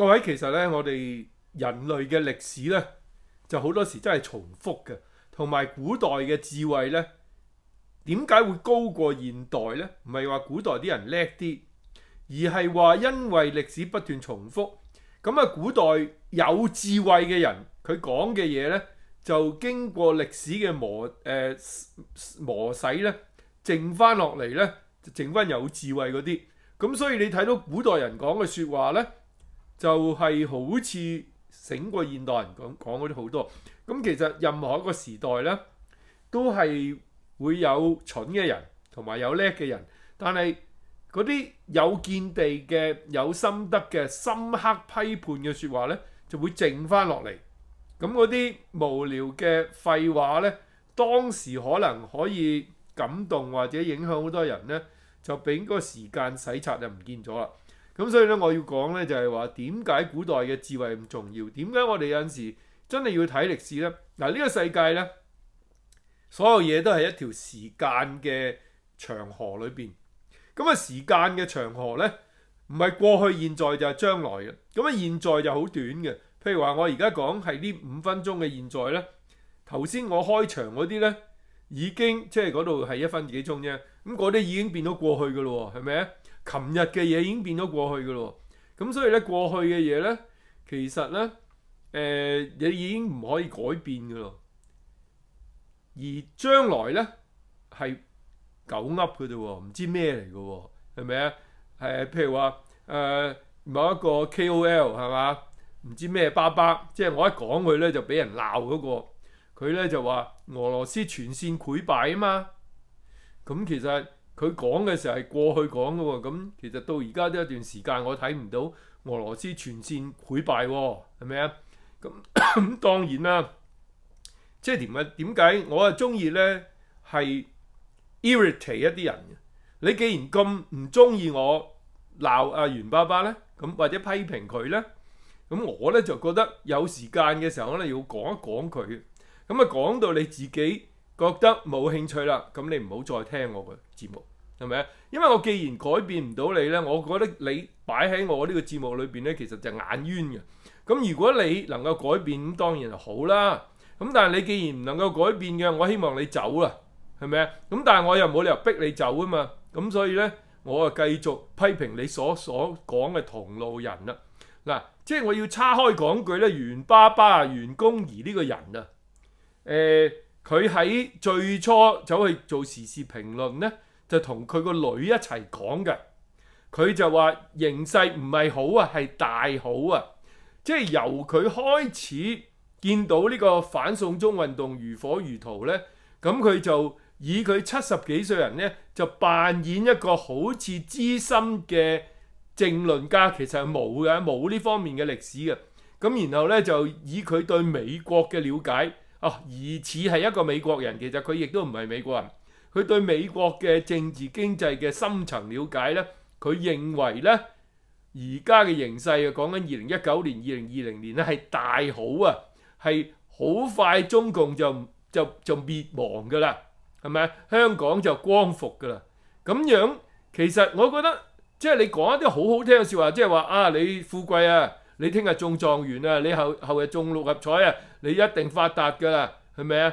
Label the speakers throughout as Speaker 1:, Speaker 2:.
Speaker 1: 各位其實咧，我哋人類嘅歷史咧就好多時真係重複嘅，同埋古代嘅智慧咧點解會高過現代咧？唔係話古代啲人叻啲，而係話因為歷史不斷重複，咁啊古代有智慧嘅人佢講嘅嘢咧就經過歷史嘅磨誒磨洗咧，剩翻落嚟咧就剩翻有智慧嗰啲。咁所以你睇到古代人講嘅説話咧。就係好似醒過現代人講講嗰啲好多，咁其實任何一個時代咧，都係會有蠢嘅人同埋有叻嘅人，但係嗰啲有見地嘅、有心得嘅、深刻批判嘅説話咧，就會靜翻落嚟。咁嗰啲無聊嘅廢話咧，當時可能可以感動或者影響好多人咧，就俾個時間洗刷就唔見咗啦。咁所以咧，我要講咧，就係話點解古代嘅智慧咁重要？點解我哋有陣時真係要睇歷史咧？嗱，呢個世界咧，所有嘢都係一條時間嘅長河裏邊。咁啊，時間嘅長河咧，唔係過去、現在就係將來嘅。咁啊，現在就好短嘅。譬如話，我而家講係呢五分鐘嘅現在咧。頭先我開場嗰啲咧，已經即係嗰度係一分幾鐘啫。咁嗰啲已經變到過去嘅咯，係咪啊？琴日嘅嘢已經變咗過去噶咯，咁所以咧過去嘅嘢咧，其實咧誒，你已經唔可以改變噶咯。而將來咧係狗噏噶啫，唔知咩嚟嘅喎，係咪啊？誒，譬如話誒某一個 KOL 係嘛，唔知咩巴巴，即係我一講佢咧就俾人鬧嗰個，佢咧就話俄羅斯全線潰敗啊嘛，咁其實。佢講嘅時候係過去講嘅喎，咁其實到而家都一段時間，我睇唔到俄羅斯全線敗喎，係咪啊？咁咁 當然啦，即係點啊？點解我啊中意咧係 irritate 一啲人嘅？你既然咁唔中意我鬧阿袁爸爸咧，咁或者批評佢咧，咁我咧就覺得有時間嘅時候咧要講一講佢，咁啊講到你自己覺得冇興趣啦，咁你唔好再聽我嘅節目。係咪啊？因為我既然改變唔到你咧，我覺得你擺喺我呢個節目裏面咧，其實就眼冤嘅。咁如果你能夠改變，當然好啦。咁但係你既然唔能夠改變嘅，我希望你走啦，係咪啊？咁但係我又冇理由逼你走啊嘛。咁所以咧，我啊繼續批評你所所講嘅同路人啦。嗱，即係我要叉開講句咧，袁爸爸、袁公兒呢個人啊，誒，佢喺最初走去做時事評論咧。就同佢個女一齊講嘅，佢就話形勢唔係好啊，係大好啊，即係由佢開始見到呢個反送中運動如火如荼呢，咁佢就以佢七十幾歲人呢，就扮演一個好似資深嘅政論家，其實係冇嘅，冇呢方面嘅歷史嘅，咁然後呢，就以佢對美國嘅了解，啊疑似係一個美國人，其實佢亦都唔係美國人。佢對美國嘅政治經濟嘅深層了解呢佢認為呢而家嘅形勢啊，講緊二零一九年、二零二零年咧，係大好啊，係好快中共就就就滅亡㗎啦，係咪香港就光復㗎啦。咁樣其實我覺得，即係你講一啲好好聽嘅説話，即係話啊，你富貴啊，你聽日中狀元啊，你後後日中六合彩啊，你一定發達㗎啦，係咪啊？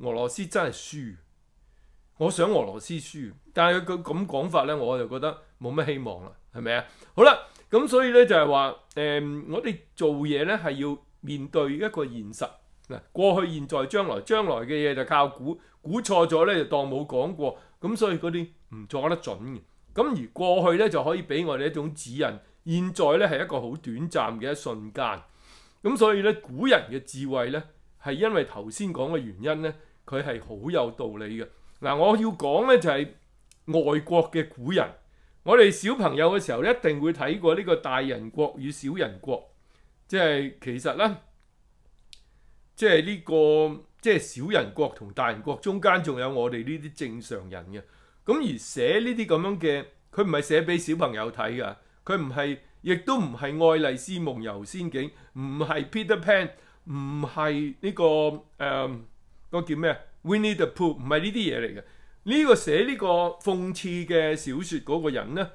Speaker 1: 俄羅斯真係輸，我想俄羅斯輸，但係佢咁講法咧，我就覺得冇乜希望啦，係咪啊？好啦，咁所以咧就係話，我哋做嘢咧係要面對一個現實嗱，過去、現在、將來，將來嘅嘢就靠估，估錯咗咧就當冇講過，咁所以嗰啲唔做得準嘅，咁而過去咧就可以俾我哋一種指引，現在咧係一個好短暫嘅一瞬間，咁所以咧古人嘅智慧咧係因為頭先講嘅原因咧。佢係好有道理嘅。嗱，我要講咧就係外國嘅古人。我哋小朋友嘅時候一定會睇過呢個大人國與小人國，即係其實咧，即係呢個即係小人國同大人國中間仲有我哋呢啲正常人嘅。咁而寫呢啲咁樣嘅，佢唔係寫俾小朋友睇噶，佢唔係，亦都唔係愛麗絲夢遊仙境，唔係 Peter Pan，唔係呢個誒。個叫咩 w e need the p o o 唔係呢啲嘢嚟嘅。呢個寫呢個諷刺嘅小説嗰個人咧，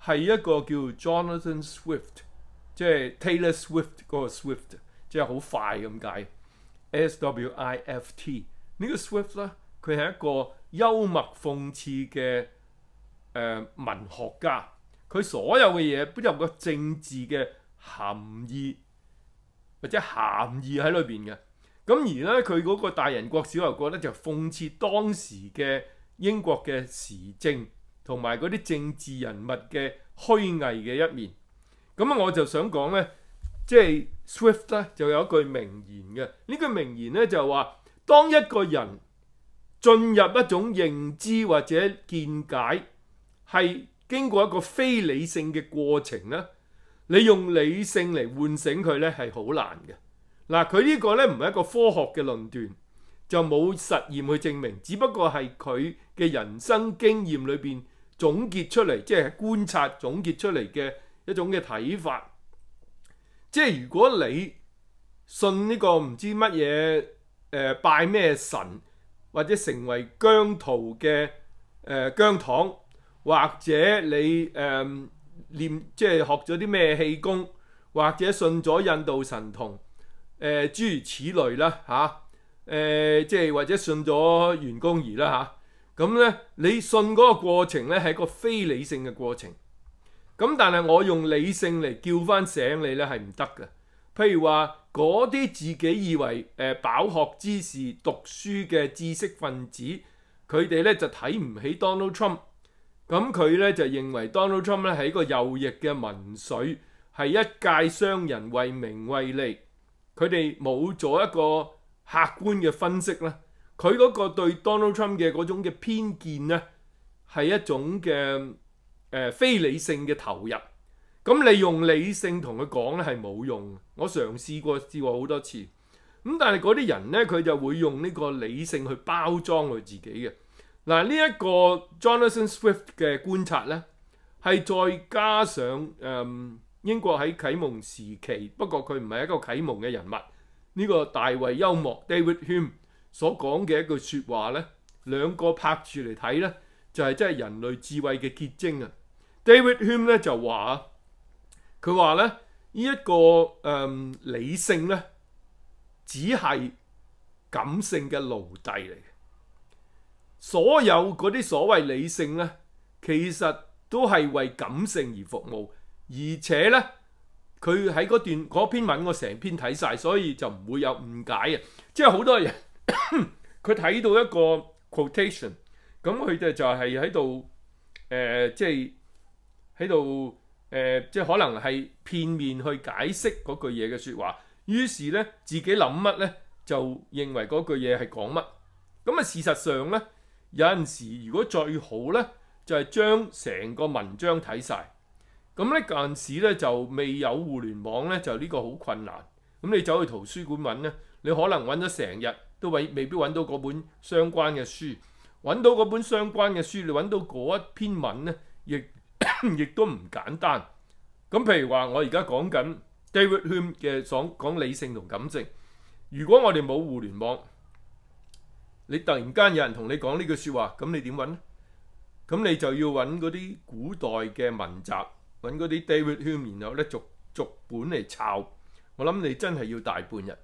Speaker 1: 係一個叫 Jonathan Swift，即係 Taylor Swift 嗰個 Swift，即係好快咁解。S W I F T 呢個 Swift 咧，佢係一個幽默諷刺嘅誒文學家，佢所有嘅嘢都有個政治嘅含義或者含義喺裏邊嘅。咁而咧，佢嗰個大人國、小人國咧，就諷刺當時嘅英國嘅時政同埋嗰啲政治人物嘅虛偽嘅一面。咁啊，我就想講呢，即系 Swift 咧就有一句名言嘅。呢句名言呢，就話：當一個人進入一種認知或者見解，係經過一個非理性嘅過程呢，你用理性嚟喚醒佢呢，係好難嘅。嗱，佢呢個咧唔係一個科學嘅論斷，就冇實驗去證明，只不過係佢嘅人生經驗裏邊總結出嚟，即係觀察總結出嚟嘅一種嘅睇法。即係如果你信呢個唔知乜嘢誒拜咩神，或者成為疆徒嘅誒姜糖，或者你誒念即係學咗啲咩氣功，或者信咗印度神童。誒諸如此類啦，嚇誒即係或者信咗袁公儀啦嚇。咁咧，你信嗰個過程咧係一個非理性嘅過程。咁但係我用理性嚟叫翻醒你咧係唔得嘅。譬如話嗰啲自己以為誒飽學之士、讀書嘅知識分子，佢哋咧就睇唔起 Donald Trump。咁佢咧就認為 Donald Trump 咧係一個右翼嘅文水，係一介商人為名為利。佢哋冇做一個客觀嘅分析啦，佢嗰個對 Donald Trump 嘅嗰種嘅偏見咧係一種嘅誒非理性嘅投入，咁你用理性同佢講咧係冇用。我嘗試過試過好多次，咁但係嗰啲人咧佢就會用呢個理性去包裝佢自己嘅。嗱呢一個 j o a n h a n Swift 嘅觀察咧係再加上誒。英國喺啟蒙時期，不過佢唔係一個啟蒙嘅人物。呢個大衛幽默 David Hume 所講嘅一句説話呢兩個拍住嚟睇呢就係真係人類智慧嘅結晶啊！David Hume 就話：，佢話呢呢一個誒理性呢，只係感性嘅奴隸嚟嘅。所有嗰啲所謂理性呢，其實都係為感性而服務。而且呢，佢喺嗰段嗰篇文，我成篇睇晒，所以就唔會有誤解啊！即係好多人 佢睇到一個 quotation，咁佢哋就係喺度誒，即係喺度誒，即係可能係片面去解釋嗰句嘢嘅説話，於是呢，自己諗乜呢，就認為嗰句嘢係講乜。咁啊，事實上呢，有陣時如果最好呢，就係將成個文章睇晒。咁咧嗰陣時咧就未有互聯網咧，就呢個好困難。咁你走去圖書館揾咧，你可能揾咗成日都未未必揾到嗰本相關嘅書。揾到嗰本相關嘅書，你揾到嗰一篇文咧，亦 亦都唔簡單。咁譬如話，我而家講緊 David Hume 嘅講講理性同感性。如果我哋冇互聯網，你突然間有人同你講呢句説話，咁你點揾咧？咁你就要揾嗰啲古代嘅文集。搵嗰啲 d a v u m 圈，然後咧逐逐本嚟抄。我諗你真係要大半日。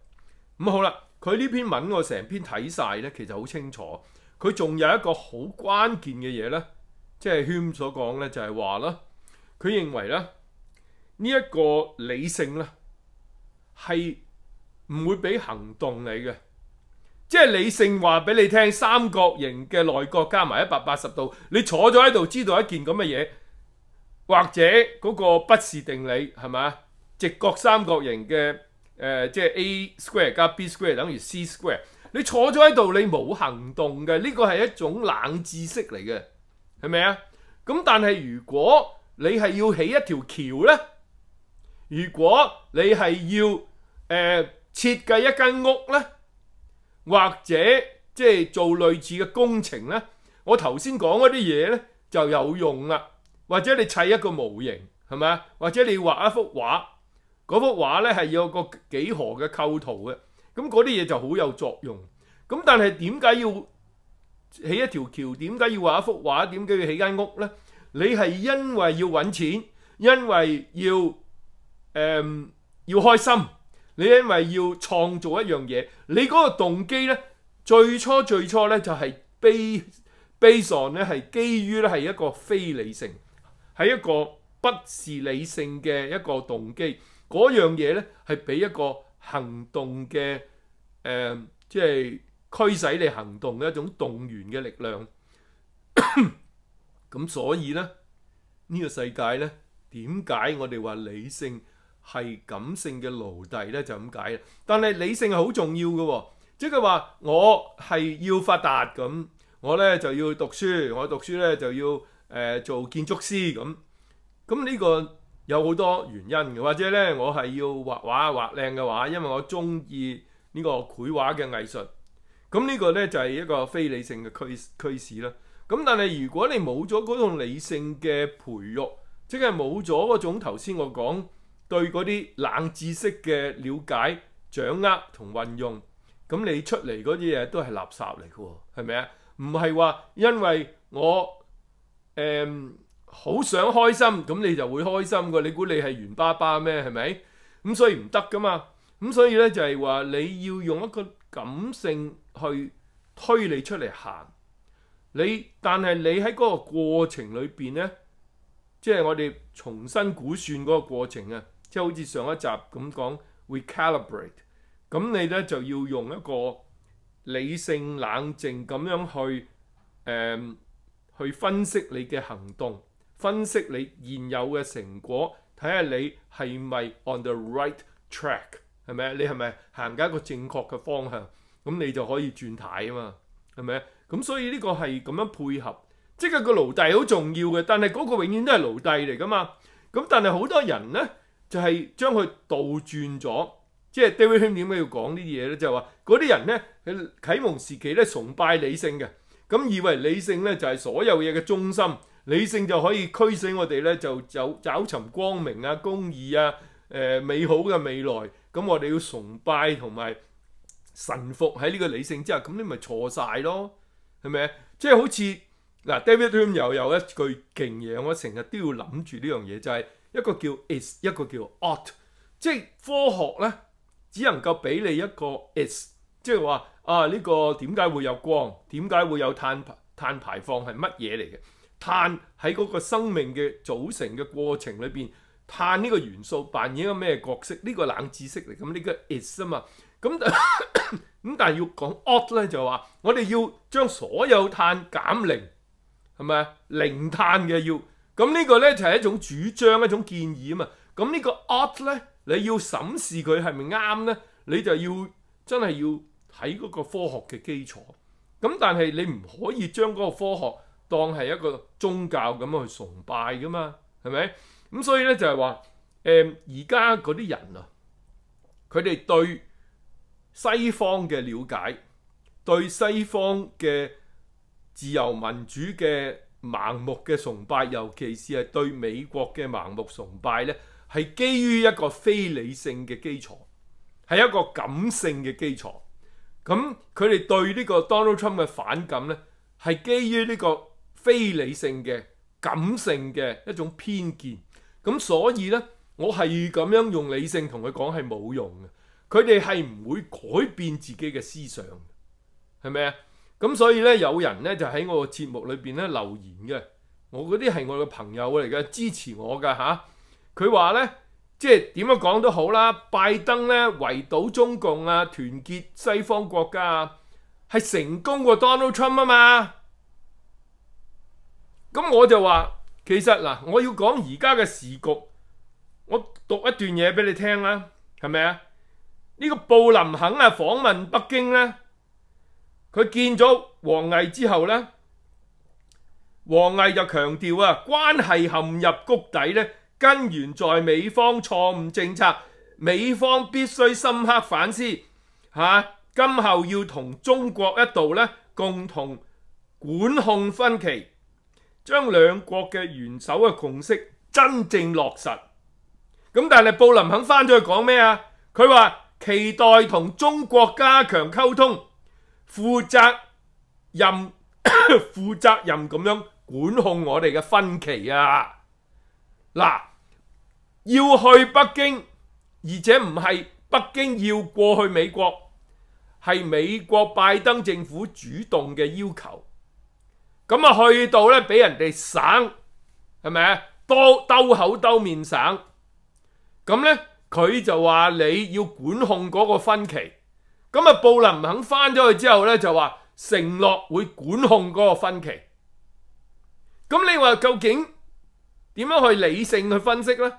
Speaker 1: 咁好啦，佢呢篇文我成篇睇晒咧，其實好清楚。佢仲有一個好關鍵嘅嘢咧，即系圈所講咧，就係話啦，佢認為咧呢一個理性咧係唔會俾行動你嘅，即係理性話俾你聽，三角形嘅內角加埋一百八十度，你坐咗喺度知道一件咁嘅嘢。或者嗰個不是定理係咪直角三角形嘅誒，即係 a square 加 b square 等於 c square。你坐咗喺度，你冇行動嘅，呢個係一種冷知識嚟嘅，係咪啊？咁但係如果你係要起一條橋呢如果你係要誒設計一間屋呢或者即係做類似嘅工程呢我頭先講嗰啲嘢呢就有用啦。或者你砌一个模型，系咪啊？或者你画一幅画，嗰幅画咧系有个几何嘅构图嘅，咁嗰啲嘢就好有作用。咁但系点解要起一条桥？点解要画一幅画？点解要起间屋咧？你系因为要揾钱，因为要诶要开心，你因为要创造一样嘢，你嗰个动机咧最初最初咧就系悲悲伤咧系基于咧系一个非理性。系一個不是理性嘅一個動機，嗰樣嘢呢，係俾一個行動嘅誒，即係驅使你行動嘅一種動員嘅力量。咁所以呢，呢個世界呢，點解我哋話理性係感性嘅奴隸呢？就咁解啦。但係理性係好重要嘅，即係話我係要發達咁，我呢就要讀書，我讀書呢就要。誒做建築師咁，咁呢個有好多原因嘅，或者咧我係要畫畫畫靚嘅畫，因為我中意呢個繪畫嘅藝術。咁呢個咧就係一個非理性嘅驅驅使啦。咁但係如果你冇咗嗰種理性嘅培育，即係冇咗嗰種頭先我講對嗰啲冷知識嘅了解、掌握同運用，咁你出嚟嗰啲嘢都係垃圾嚟嘅喎，係咪啊？唔係話因為我。誒，好想開心，咁你就會開心噶。你估你係圓巴巴咩？係咪？咁所以唔得噶嘛。咁所以咧就係話，你要用一個感性去推你出嚟行。你，但係你喺嗰個過程裏邊咧，即係我哋重新估算嗰個過程啊，即係好似上一集咁講，recalibrate。咁你咧就要用一個理性冷靜咁樣去誒。去分析你嘅行動，分析你現有嘅成果，睇下你係咪 on the right track，係咪你係咪行緊一個正確嘅方向？咁你就可以轉態啊嘛，係咪咁所以呢個係咁樣配合，即係個奴隸好重要嘅，但係嗰個永遠都係奴隸嚟噶嘛。咁但係好多人呢，就係將佢倒轉咗，即係 d a v i d Hume 點解要講啲嘢咧？就係話嗰啲人咧喺啟蒙時期咧崇拜理性嘅。咁以為理性咧就係所有嘢嘅中心，理性就可以驅使我哋咧就走找尋光明啊、公義啊、誒美好嘅未來。咁我哋要崇拜同埋臣服喺呢個理性之下，咁你咪錯晒咯，係咪即係好似嗱，David Hume 又有一句敬仰，我成日都要諗住呢樣嘢，就係一個叫 is，一個叫 ought。即係科學咧，只能夠俾你一個 is，即係話。啊！呢個點解會有光？點解會有碳碳排放係乜嘢嚟嘅？碳喺嗰個生命嘅組成嘅過程裏邊，碳呢個元素扮演一咩角色？呢個冷知識嚟，咁呢個 is 啊嘛。咁 咁但係要講 odd 咧，就話我哋要將所有碳減零，係咪零碳嘅要？咁呢個咧就係一種主張、一種建議啊嘛。咁呢個 odd 咧，你要審視佢係咪啱咧？你就要真係要。喺嗰個科學嘅基礎咁，但係你唔可以將嗰個科學當係一個宗教咁去崇拜噶嘛？係咪咁？所以咧就係話誒，而家嗰啲人啊，佢哋對西方嘅了解，對西方嘅自由民主嘅盲目嘅崇拜，尤其是係對美國嘅盲目崇拜咧，係基於一個非理性嘅基礎，係一個感性嘅基礎。咁佢哋對呢個 Donald Trump 嘅反感呢，係基於呢個非理性嘅感性嘅一種偏見。咁所以呢，我係咁樣用理性同佢講係冇用嘅，佢哋係唔會改變自己嘅思想，係咪啊？咁所以呢，有人呢就喺我個節目裏邊咧留言嘅，我嗰啲係我嘅朋友嚟嘅，支持我噶吓，佢話呢。即系点样讲都好啦，拜登咧围堵中共啊，团结西方国家啊，系成功过 Donald Trump 啊嘛。咁我就话，其实嗱，我要讲而家嘅时局，我读一段嘢俾你听啦，系咪啊？呢个布林肯啊访问北京咧，佢见咗王毅之后咧，王毅就强调啊，关系陷入谷底咧。根源在美方錯誤政策，美方必須深刻反思。嚇，今後要同中國一道咧，共同管控分歧，將兩國嘅元首嘅共識真正落實。咁但係布林肯翻咗去講咩啊？佢話期待同中國加強溝通，負責任、负责任咁樣管控我哋嘅分歧啊！嗱，要去北京，而且唔系北京要过去美国，系美国拜登政府主动嘅要求。咁啊，去到咧俾人哋省，系咪啊？多兜口兜面省。咁咧，佢就话你要管控嗰个分歧。咁啊，布林肯翻咗去之后咧，就话承诺会管控嗰个分歧。咁你话究竟？点样去理性去分析呢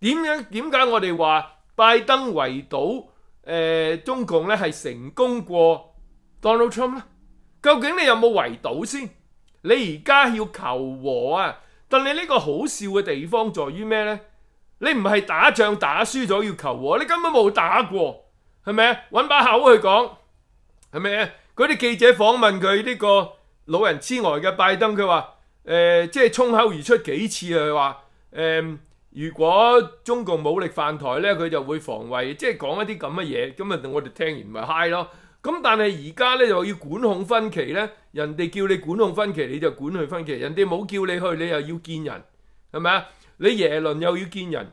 Speaker 1: 点样点解我哋话拜登围堵诶中共咧系成功过 Donald Trump 呢究竟你有冇围堵先？你而家要求和啊？但你呢个好笑嘅地方在于咩呢你唔系打仗打输咗要求和，你根本冇打过，系咪啊？揾把口去讲系咪啊？啲记者访问佢呢个老人痴呆嘅拜登，佢话。誒即係沖口而出幾次啊，話誒，如果中共武力犯台咧，佢就會防衞，即係講一啲咁嘅嘢。咁啊，我哋聽完咪嗨咯。咁但係而家咧又要管控分歧咧，人哋叫你管控分歧你就管去分歧，人哋冇叫你去你又要見人，係咪啊？你耶倫又要見人，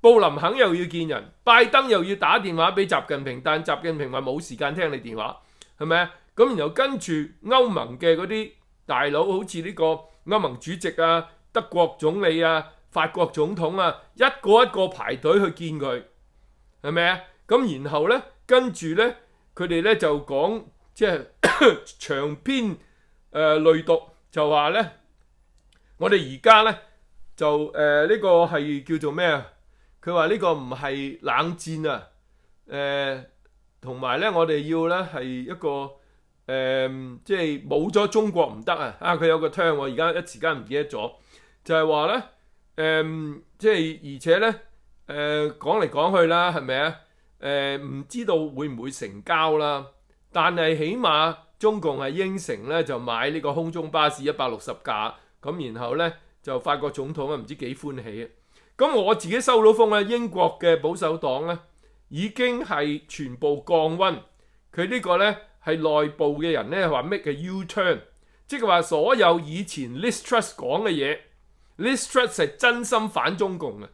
Speaker 1: 布林肯又要見人，拜登又要打電話俾習近平，但習近平話冇時間聽你電話，係咪啊？咁然後跟住歐盟嘅嗰啲大佬，好似呢個。歐盟主席啊、德國總理啊、法國總統啊，一個一個排隊去見佢，係咪啊？咁然後咧，跟住咧，佢哋咧就講即係 長篇诶累讀，就話咧，我哋而家咧就诶呢個係叫做咩啊？佢話呢個唔係冷戰啊，誒同埋咧，我哋要咧係一個。誒即係冇咗中國唔得啊！啊佢有個聽我而家一時間唔記得咗，就係話咧誒即係而且咧誒講嚟講去啦係咪啊？誒唔知道會唔會成交啦？但係起碼中共係應承咧就買呢個空中巴士一百六十架咁，然後咧就法國總統啊唔知幾歡喜啊！咁我自己收到風咧，英國嘅保守黨咧已經係全部降温，佢呢個咧。係內部嘅人咧話 make a U turn，即係話所有以前 list trust 講嘅嘢，list trust 係真心反中共嘅，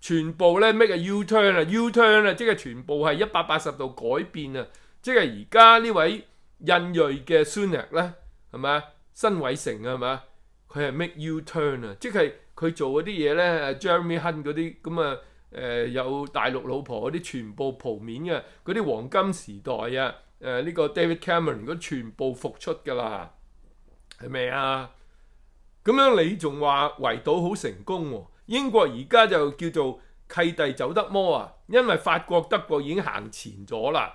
Speaker 1: 全部咧 make a U turn 啊，U turn 啊，即係全部係一百八十度改變啊！即係而家呢位印瑞嘅 Sunak 咧，係啊？新偉成啊，係咪佢係 make U turn 啊，即係佢做嗰啲嘢咧，Jeremy Hunt 嗰啲咁啊，誒有大陸老婆嗰啲全部蒲面嘅嗰啲黃金時代啊！誒呢個 David Cameron 嗰全部復出噶啦，係咪啊？咁樣你仲話圍堵好成功喎？英國而家就叫做契弟走得魔啊，因為法國德國已經行前咗啦，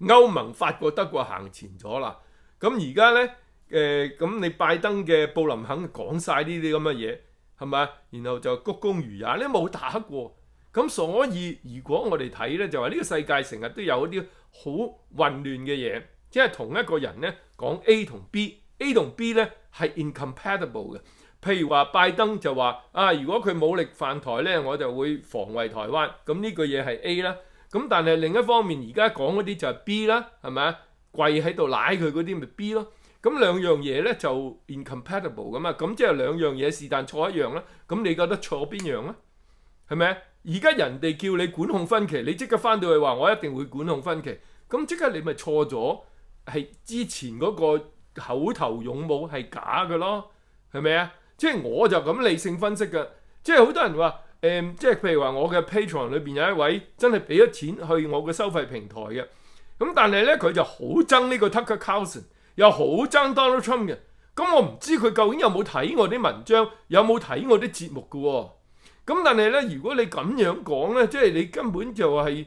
Speaker 1: 歐盟法國德國行前咗啦。咁而家呢，誒，咁你拜登嘅布林肯講晒呢啲咁嘅嘢係咪然後就鞠躬如也，你冇打過，咁所以如果我哋睇呢，就話呢個世界成日都有啲。好混亂嘅嘢，即係同一個人咧講 A 同 B，A 同 B 咧係 incompatible 嘅。譬如話拜登就話啊，如果佢武力犯台咧，我就會防衛台灣。咁呢句嘢係 A 啦。咁但係另一方面，而家講嗰啲就係 B 啦，係咪啊？跪喺度賴佢嗰啲咪 B 咯。咁兩樣嘢咧就 incompatible 噶嘛。咁即係兩樣嘢是但錯一樣啦。咁你覺得錯邊樣咧？係咪啊？而家人哋叫你管控分歧，你即刻翻到去話我一定會管控分歧，咁即刻你咪錯咗，係之前嗰個口頭勇武係假嘅咯，係咪啊？即係我就咁理性分析嘅，即係好多人話誒，即係譬如話我嘅 patron 裏邊有一位真係俾咗錢去我嘅收費平台嘅，咁但係咧佢就好憎呢個 Tucker Carlson，又好憎 Donald Trump 嘅，咁我唔知佢究竟有冇睇我啲文章，有冇睇我啲節目嘅喎。咁但系咧，如果你咁樣講咧，即係你根本就係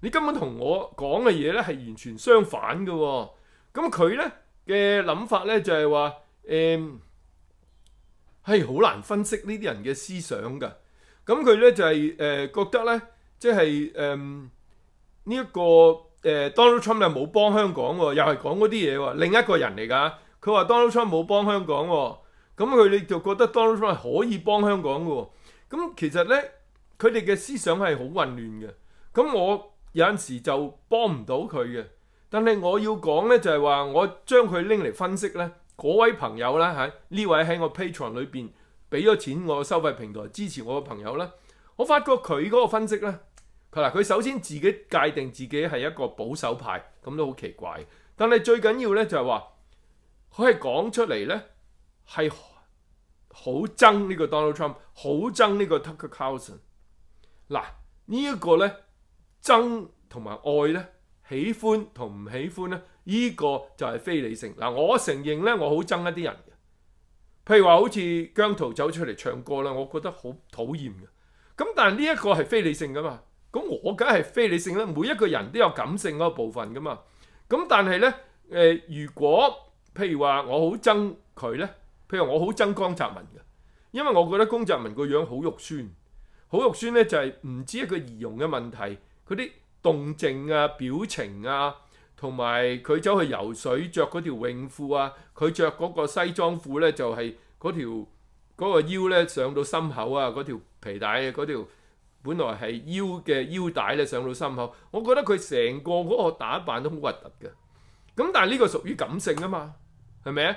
Speaker 1: 你根本同我講嘅嘢咧，係完全相反嘅。咁佢咧嘅諗法咧就係話，誒係好難分析呢啲人嘅思想噶。咁佢咧就係誒覺得咧，即係誒呢一個誒 Donald Trump 又冇幫香港喎，又係講嗰啲嘢喎，另一個人嚟㗎。佢話 Donald Trump 冇幫香港喎，咁佢你就覺得 Donald Trump 可以幫香港嘅喎。咁其實咧，佢哋嘅思想係好混亂嘅。咁我有陣時就幫唔到佢嘅。但係我要講咧，就係話我將佢拎嚟分析咧，嗰位朋友呢，嚇呢位喺我 p a t r o n 裏邊俾咗錢我收費平台支持我嘅朋友咧，我發覺佢嗰個分析咧，嗱佢首先自己界定自己係一個保守派，咁都好奇怪。但係最緊要咧就係話，佢係講出嚟咧係。好憎呢个 Donald Trump，好憎呢个 Tucker Carlson。嗱，呢一个咧憎同埋爱咧，喜欢同唔喜欢咧，呢个就系非理性。嗱，我承认咧，我好憎一啲人嘅，譬如话好似姜涛走出嚟唱歌啦，我觉得好讨厌嘅。咁但系呢一个系非理性噶嘛？咁我梗系非理性啦。每一个人都有感性嗰部分噶嘛。咁但系咧，诶，如果譬如话我好憎佢咧。譬如我好憎江澤民嘅，因為我覺得江澤民個樣好肉酸，好肉酸咧就係唔知一个仪容嘅問題，佢啲動靜啊、表情啊，同埋佢走去游水着嗰條泳褲啊，佢着嗰個西裝褲咧就係嗰條嗰腰咧上到心口啊，嗰條皮帶嗰條本來係腰嘅腰帶咧上到心口，我覺得佢成個嗰個打扮都好核突嘅。咁但係呢個屬於感性啊嘛，係咪啊？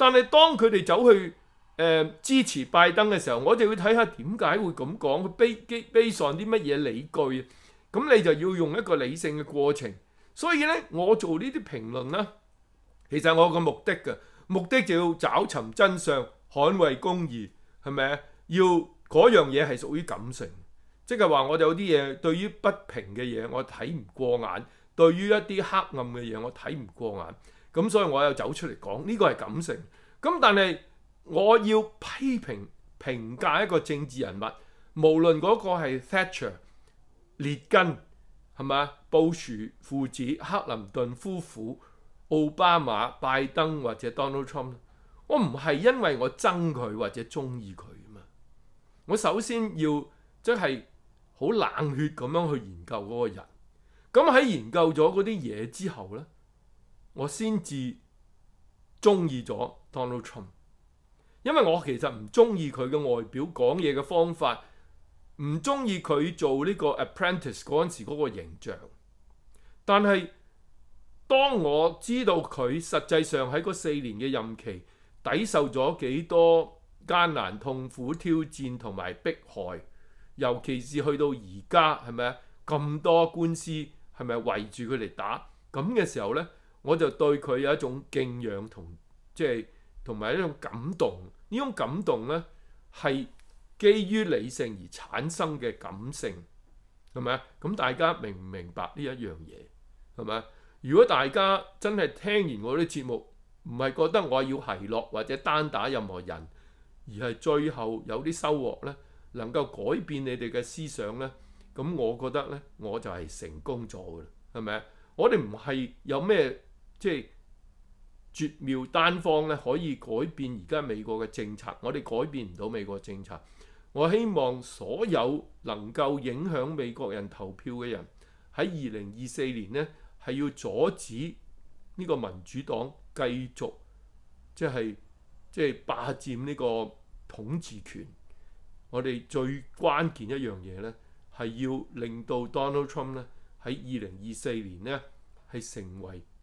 Speaker 1: 但係當佢哋走去誒支持拜登嘅時候，我哋要睇下點解會咁講，悲基悲喪啲乜嘢理據？咁你就要用一個理性嘅過程。所以咧，我做呢啲評論咧，其實我個目的嘅目的就要找尋真相、捍衞公義，係咪啊？要嗰樣嘢係屬於感性，即係話我有啲嘢對於不平嘅嘢我睇唔過眼，對於一啲黑暗嘅嘢我睇唔過眼。咁所以我又走出嚟講，呢個係感性。咁但係我要批評評價一個政治人物，無論嗰個係 Thatcher、列根係啊、布殊父子、克林頓夫婦、奧巴馬、拜登或者 Donald Trump，我唔係因為我憎佢或者中意佢嘛。我首先要即係好冷血咁樣去研究嗰個人。咁喺研究咗嗰啲嘢之後呢。我先至中意咗 Donald Trump，因為我其實唔中意佢嘅外表、講嘢嘅方法，唔中意佢做呢個 apprentice 嗰陣時嗰個形象。但係當我知道佢實際上喺嗰四年嘅任期，抵受咗幾多艱難、痛苦、挑戰同埋迫害，尤其是去到而家係咪啊咁多官司係咪圍住佢嚟打咁嘅時候呢？我就對佢有一種敬仰同即系同埋一種感動，呢種感動呢係基於理性而產生嘅感性，係咪咁大家明唔明白呢一樣嘢？係咪如果大家真係聽完我啲節目，唔係覺得我要奚落或者單打任何人，而係最後有啲收穫呢，能夠改變你哋嘅思想呢，咁我覺得呢，我就係成功咗嘅啦，係咪我哋唔係有咩？即係絕妙單方咧，可以改變而家美國嘅政策。我哋改變唔到美國政策。我希望所有能夠影響美國人投票嘅人喺二零二四年呢，係要阻止呢個民主黨繼續即係即係霸佔呢個統治權。我哋最關鍵一樣嘢呢，係要令到 Donald Trump 呢喺二零二四年呢係成為。